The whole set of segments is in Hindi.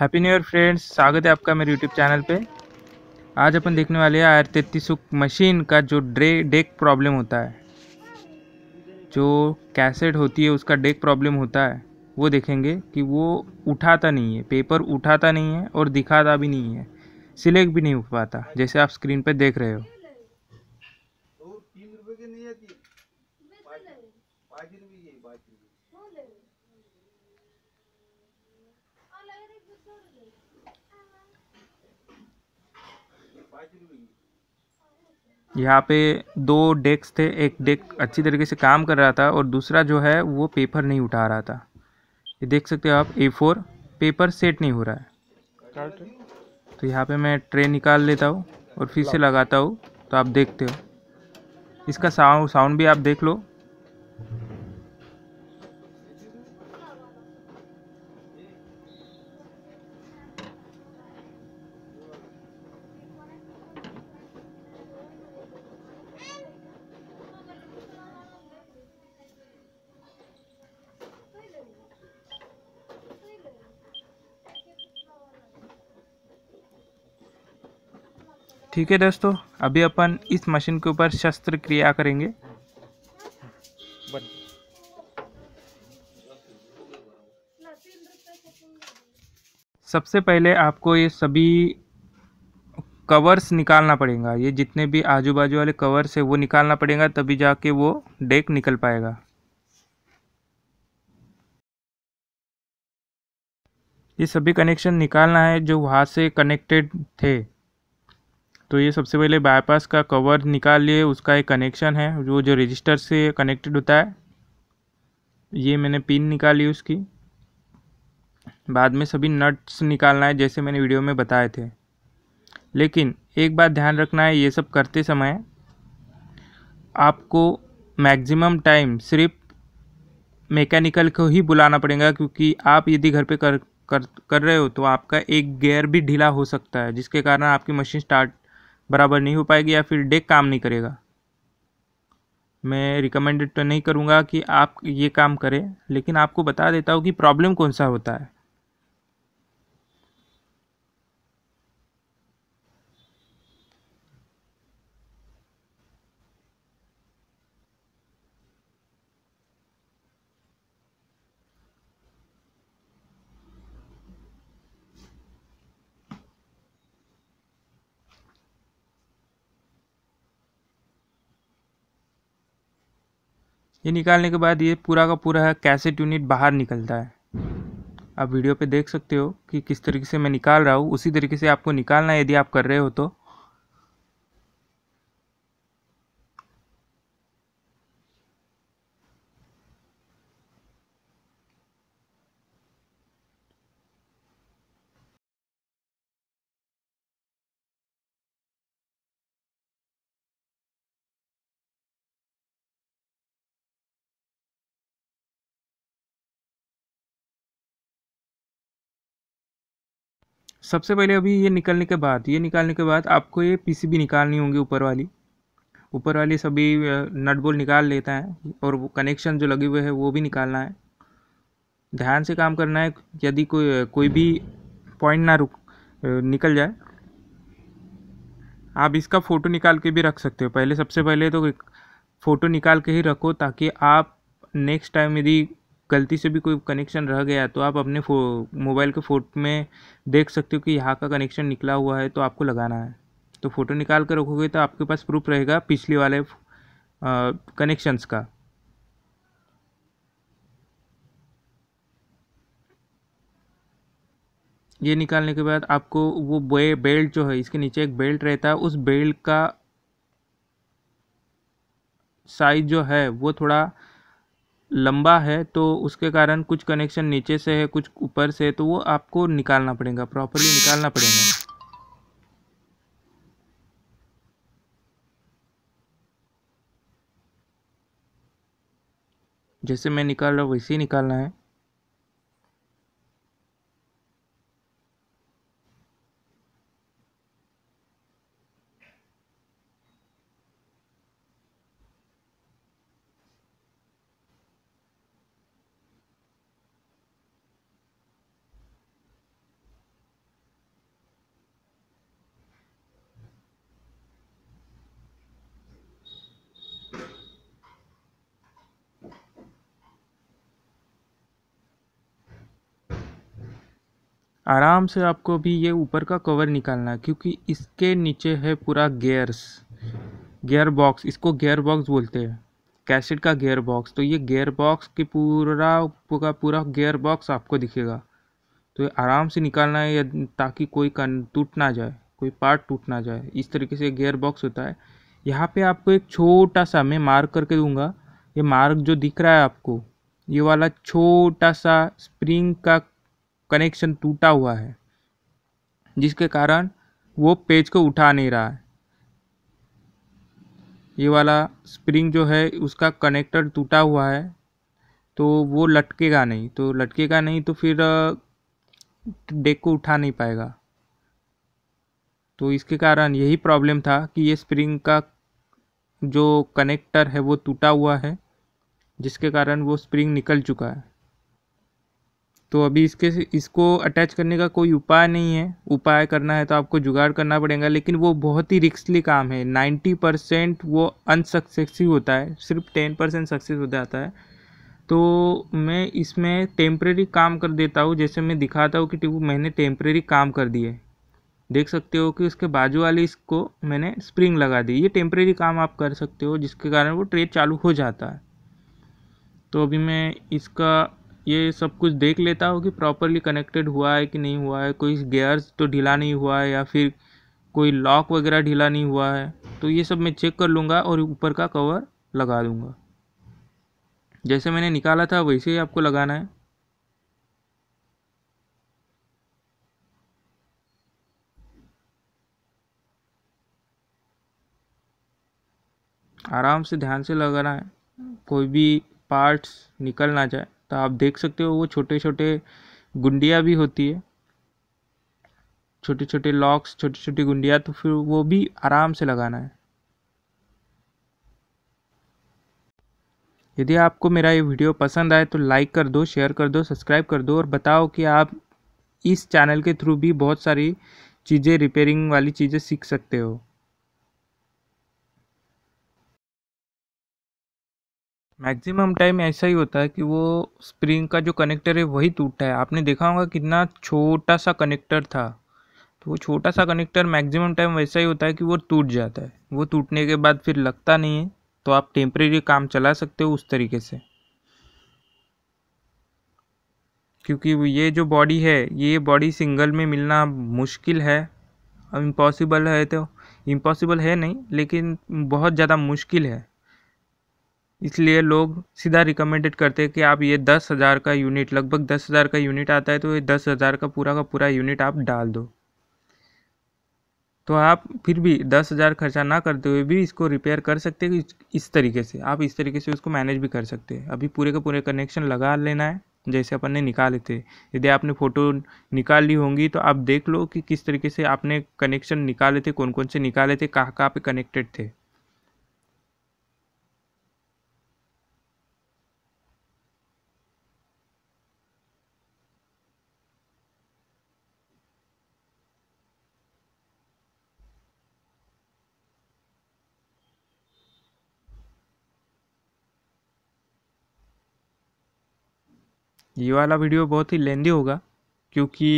हैप्पी न्यू ईयर फ्रेंड्स स्वागत है आपका मेरे यूट्यूब चैनल पे आज अपन देखने वाले हैं आर तैतीस मशीन का जो ड्रे डेक प्रॉब्लम होता है जो कैसेट होती है उसका डेक प्रॉब्लम होता है वो देखेंगे कि वो उठाता नहीं है पेपर उठाता नहीं है और दिखाता भी नहीं है सिलेक्ट भी नहीं हो पाता जैसे आप स्क्रीन पर देख रहे हो यहाँ पे दो डेस्क थे एक डेस्क अच्छी तरीके से काम कर रहा था और दूसरा जो है वो पेपर नहीं उठा रहा था ये देख सकते हो आप ए फोर पेपर सेट नहीं हो रहा है तो यहाँ पे मैं ट्रे निकाल लेता हूँ और फिर से लगाता हूँ तो आप देखते हो इसका साउंड साउंड भी आप देख लो ठीक है दोस्तों अभी अपन इस मशीन के ऊपर शस्त्र क्रिया करेंगे सबसे पहले आपको ये सभी कवर्स निकालना पड़ेगा ये जितने भी आजू बाजू वाले कवर्स है वो निकालना पड़ेगा तभी जाके वो डेक निकल पाएगा ये सभी कनेक्शन निकालना है जो वहाँ से कनेक्टेड थे तो ये सबसे पहले बाईपास का कवर निकाल लिए उसका एक कनेक्शन है जो जो रजिस्टर से कनेक्टेड होता है ये मैंने पिन निकाली उसकी बाद में सभी नट्स निकालना है जैसे मैंने वीडियो में बताए थे लेकिन एक बात ध्यान रखना है ये सब करते समय आपको मैक्सिमम टाइम सिर्फ मैकेनिकल को ही बुलाना पड़ेगा क्योंकि आप यदि घर पे कर कर कर रहे हो तो आपका एक गेयर भी ढीला हो सकता है जिसके कारण आपकी मशीन स्टार्ट बराबर नहीं हो पाएगी या फिर डेक काम नहीं करेगा मैं रिकमेंडेड तो नहीं करूँगा कि आप ये काम करें लेकिन आपको बता देता हूँ कि प्रॉब्लम कौन सा होता है ये निकालने के बाद ये पूरा का पूरा कैसेट यूनिट बाहर निकलता है आप वीडियो पे देख सकते हो कि किस तरीके से मैं निकाल रहा हूँ उसी तरीके से आपको निकालना है यदि आप कर रहे हो तो सबसे पहले अभी ये निकलने के बाद ये निकालने के बाद आपको ये पीसीबी निकालनी होगी ऊपर वाली ऊपर वाली सभी नट बोल निकाल लेता है और कनेक्शन जो लगे हुए हैं वो भी निकालना है ध्यान से काम करना है यदि कोई कोई भी पॉइंट ना रुक निकल जाए आप इसका फ़ोटो निकाल के भी रख सकते हो पहले सबसे पहले तो फ़ोटो निकाल के ही रखो ताकि आप नेक्स्ट टाइम यदि गलती से भी कोई कनेक्शन रह गया तो आप अपने फो मोबाइल के फ़ोटो में देख सकते हो कि यहाँ का कनेक्शन निकला हुआ है तो आपको लगाना है तो फ़ोटो निकाल कर रखोगे तो आपके पास प्रूफ रहेगा पिछले वाले कनेक्शंस का ये निकालने के बाद आपको वो बे, बेल्ट जो है इसके नीचे एक बेल्ट रहता है उस बेल्ट का साइज जो है वो थोड़ा लंबा है तो उसके कारण कुछ कनेक्शन नीचे से है कुछ ऊपर से तो वो आपको निकालना पड़ेगा प्रॉपरली निकालना पड़ेगा जैसे मैं निकाल रहा हूँ वैसे ही निकालना है आराम से आपको भी ये ऊपर का कवर निकालना है क्योंकि इसके नीचे है पूरा गेयर्स गेयर बॉक्स इसको गेयर बॉक्स बोलते हैं कैसेट का गेयर बॉक्स तो ये गेयर बॉक्स के पूरा का पूरा गेयर बॉक्स आपको दिखेगा तो आराम से निकालना है ताकि कोई कन टूट ना जाए कोई पार्ट टूट ना जाए इस तरीके से गेयर बॉक्स होता है यहाँ पे आपको एक छोटा सा मैं मार्क करके दूंगा ये मार्क जो दिख रहा है आपको ये वाला छोटा सा स्प्रिंग का कनेक्शन टूटा हुआ है जिसके कारण वो पेज को उठा नहीं रहा है ये वाला स्प्रिंग जो है उसका कनेक्टर टूटा हुआ है तो वो लटकेगा नहीं तो लटकेगा नहीं तो फिर डेक को उठा नहीं पाएगा तो इसके कारण यही प्रॉब्लम था कि ये स्प्रिंग का जो कनेक्टर है वो टूटा हुआ है जिसके कारण वो स्प्रिंग निकल चुका है तो अभी इसके इसको अटैच करने का कोई उपाय नहीं है उपाय करना है तो आपको जुगाड़ करना पड़ेगा लेकिन वो बहुत ही रिक्सली काम है नाइन्टी परसेंट वो अनसक्सेसिव होता है सिर्फ टेन परसेंट सक्सेस हो जाता है तो मैं इसमें टेम्प्रेरी काम कर देता हूँ जैसे मैं दिखाता हूँ कि मैंने टेम्प्रेरी काम कर दिए देख सकते हो कि उसके बाजू वाली इसको मैंने स्प्रिंग लगा दी ये टेम्प्रेरी काम आप कर सकते हो जिसके कारण वो ट्रेड चालू हो जाता है तो अभी मैं इसका ये सब कुछ देख लेता हो कि प्रॉपरली कनेक्टेड हुआ है कि नहीं हुआ है कोई गेयर्स तो ढीला नहीं हुआ है या फिर कोई लॉक वगैरह ढीला नहीं हुआ है तो ये सब मैं चेक कर लूँगा और ऊपर का कवर लगा दूँगा जैसे मैंने निकाला था वैसे ही आपको लगाना है आराम से ध्यान से लगाना है कोई भी पार्ट्स निकल ना जाए तो आप देख सकते हो वो छोटे छोटे गुंडिया भी होती है छोटे छोटे लॉक्स छोटी छोटी गुंडिया तो फिर वो भी आराम से लगाना है यदि आपको मेरा ये वीडियो पसंद आए तो लाइक कर दो शेयर कर दो सब्सक्राइब कर दो और बताओ कि आप इस चैनल के थ्रू भी बहुत सारी चीज़ें रिपेयरिंग वाली चीज़ें सीख सकते हो मैक्सिमम टाइम ऐसा ही होता है कि वो स्प्रिंग का जो कनेक्टर है वही टूटता है आपने देखा होगा कितना छोटा सा कनेक्टर था तो वो छोटा सा कनेक्टर मैक्सिमम टाइम वैसा ही होता है कि वो टूट जाता है वो टूटने के बाद फिर लगता नहीं है तो आप टेम्प्रेरी काम चला सकते हो उस तरीके से क्योंकि ये जो बॉडी है ये बॉडी सिंगल में मिलना मुश्किल है इम्पॉसिबल है तो इम्पॉसिबल है नहीं लेकिन बहुत ज़्यादा मुश्किल है इसलिए लोग सीधा रिकमेंडेड करते हैं कि आप ये दस हज़ार का यूनिट लगभग दस हज़ार का यूनिट आता है तो ये दस हज़ार का पूरा का पूरा यूनिट आप डाल दो तो आप फिर भी दस हज़ार खर्चा ना करते हुए भी इसको रिपेयर कर सकते हैं इस तरीके से आप इस तरीके से उसको मैनेज भी कर सकते हैं अभी पूरे का पूरे कनेक्शन लगा लेना है जैसे अपन ने निकाले थे यदि आपने फ़ोटो निकाल ली होंगी तो आप देख लो कि किस तरीके से आपने कनेक्शन निकाले थे कौन कौन से निकाले थे कहाँ कहाँ पे कनेक्टेड थे ये वाला वीडियो बहुत ही लेंदी होगा क्योंकि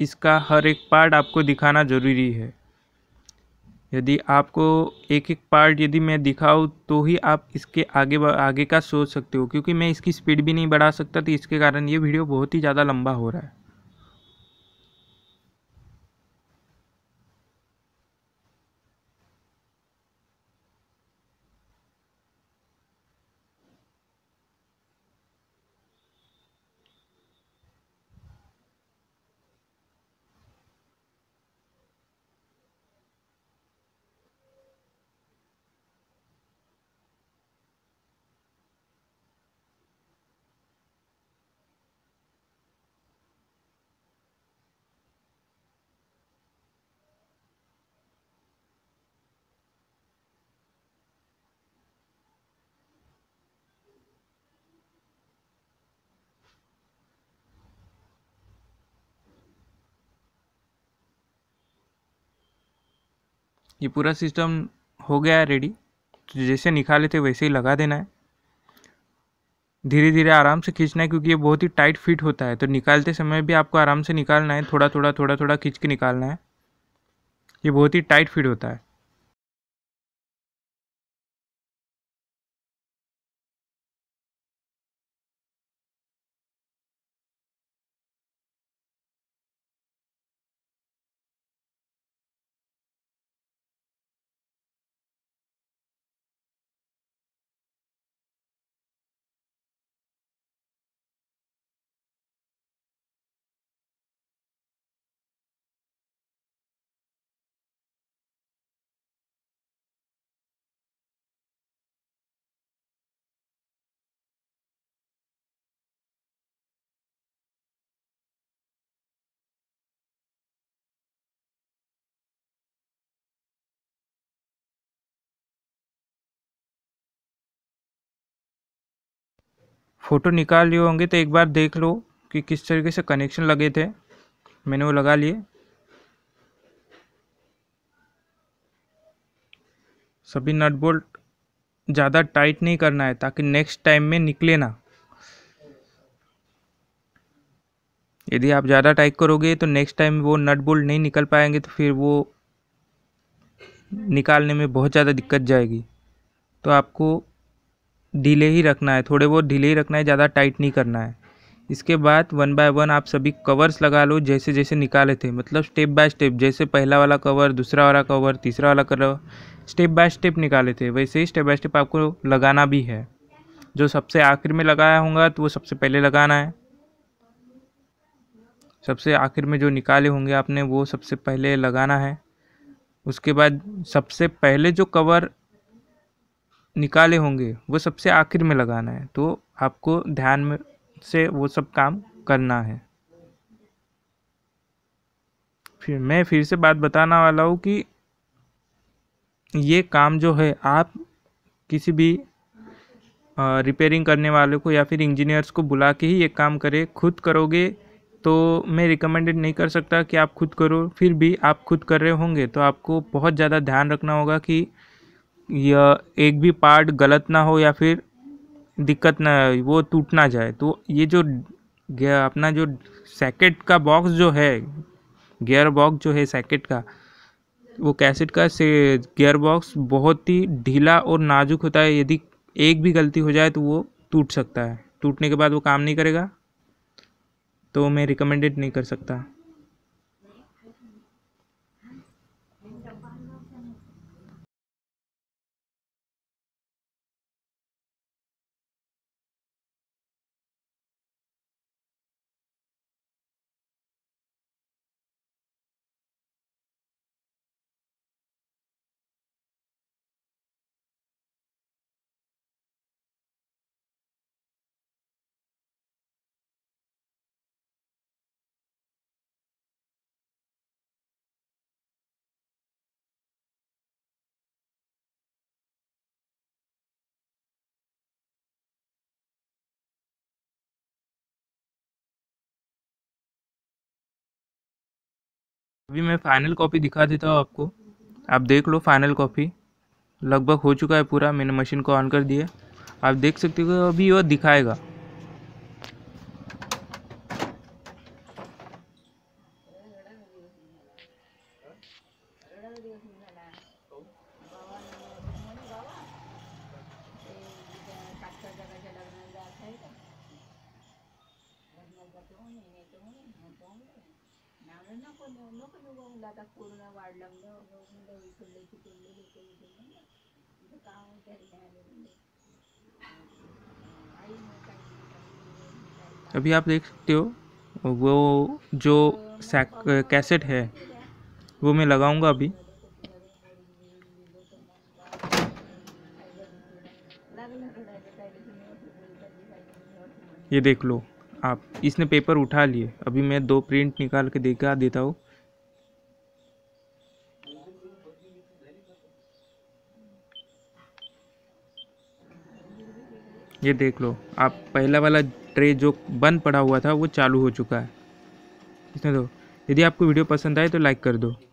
इसका हर एक पार्ट आपको दिखाना ज़रूरी है यदि आपको एक एक पार्ट यदि मैं दिखाऊँ तो ही आप इसके आगे आगे का सोच सकते हो क्योंकि मैं इसकी स्पीड भी नहीं बढ़ा सकता तो इसके कारण ये वीडियो बहुत ही ज़्यादा लंबा हो रहा है ये पूरा सिस्टम हो गया है रेडी तो जैसे निकाले थे वैसे ही लगा देना है धीरे धीरे आराम से खींचना है क्योंकि ये बहुत ही टाइट फिट होता है तो निकालते समय भी आपको आराम से निकालना है थोड़ा थोड़ा थोड़ा थोड़ा खींच के निकालना है ये बहुत ही टाइट फिट होता है फ़ोटो निकाल लिए होंगे तो एक बार देख लो कि किस तरीके से कनेक्शन लगे थे मैंने वो लगा लिए सभी नट बोल्ट ज़्यादा टाइट नहीं करना है ताकि नेक्स्ट टाइम में निकले ना यदि आप ज़्यादा टाइट करोगे तो नेक्स्ट टाइम वो नट बोल्ट नहीं निकल पाएंगे तो फिर वो निकालने में बहुत ज़्यादा दिक्कत जाएगी तो आपको ढीले ही रखना है थोड़े बहुत ढीले ही रखना है ज़्यादा टाइट नहीं करना है इसके बाद वन बाय वन आप सभी कवर्स लगा लो जैसे जैसे निकाले थे मतलब स्टेप बाय स्टेप जैसे पहला वाला कवर दूसरा वाला कवर तीसरा वाला कवर स्टेप बाय स्टेप निकाले थे वैसे ही स्टेप बाय स्टेप आपको लगाना भी है जो सबसे आखिर में लगाया होगा तो वो सबसे पहले लगाना है सबसे आखिर में जो निकाले होंगे आपने वो सबसे पहले लगाना है उसके बाद सबसे पहले जो कवर निकाले होंगे वो सबसे आखिर में लगाना है तो आपको ध्यान में से वो सब काम करना है फिर मैं फिर से बात बताना वाला हूँ कि ये काम जो है आप किसी भी रिपेयरिंग करने वाले को या फिर इंजीनियर्स को बुला के ही ये काम करें खुद करोगे तो मैं रिकमेंडेड नहीं कर सकता कि आप खुद करो फिर भी आप खुद कर रहे होंगे तो आपको बहुत ज़्यादा ध्यान रखना होगा कि यह एक भी पार्ट गलत ना हो या फिर दिक्कत ना वो टूट ना जाए तो ये जो अपना जो सैकेट का बॉक्स जो है गियर बॉक्स जो है सैकेट का वो कैसेट का से गियर बॉक्स बहुत ही ढीला और नाजुक होता है यदि एक भी गलती हो जाए तो वो टूट सकता है टूटने के बाद वो काम नहीं करेगा तो मैं रिकमेंडेड नहीं कर सकता अभी मैं फ़ाइनल कॉपी दिखा देता हूँ आपको आप देख लो फाइनल कॉपी लगभग हो चुका है पूरा मैंने मशीन को ऑन कर दिया आप देख सकते हो अभी वह दिखाएगा अभी आप देख सकते हो वो जो कैसेट है वो मैं लगाऊंगा अभी ये देख लो आप इसने पेपर उठा लिए अभी मैं दो प्रिंट निकाल के देखा देता हूँ ये देख लो आप पहला वाला ट्रे जो बंद पड़ा हुआ था वो चालू हो चुका है इसमें दो तो, यदि आपको वीडियो पसंद आए तो लाइक कर दो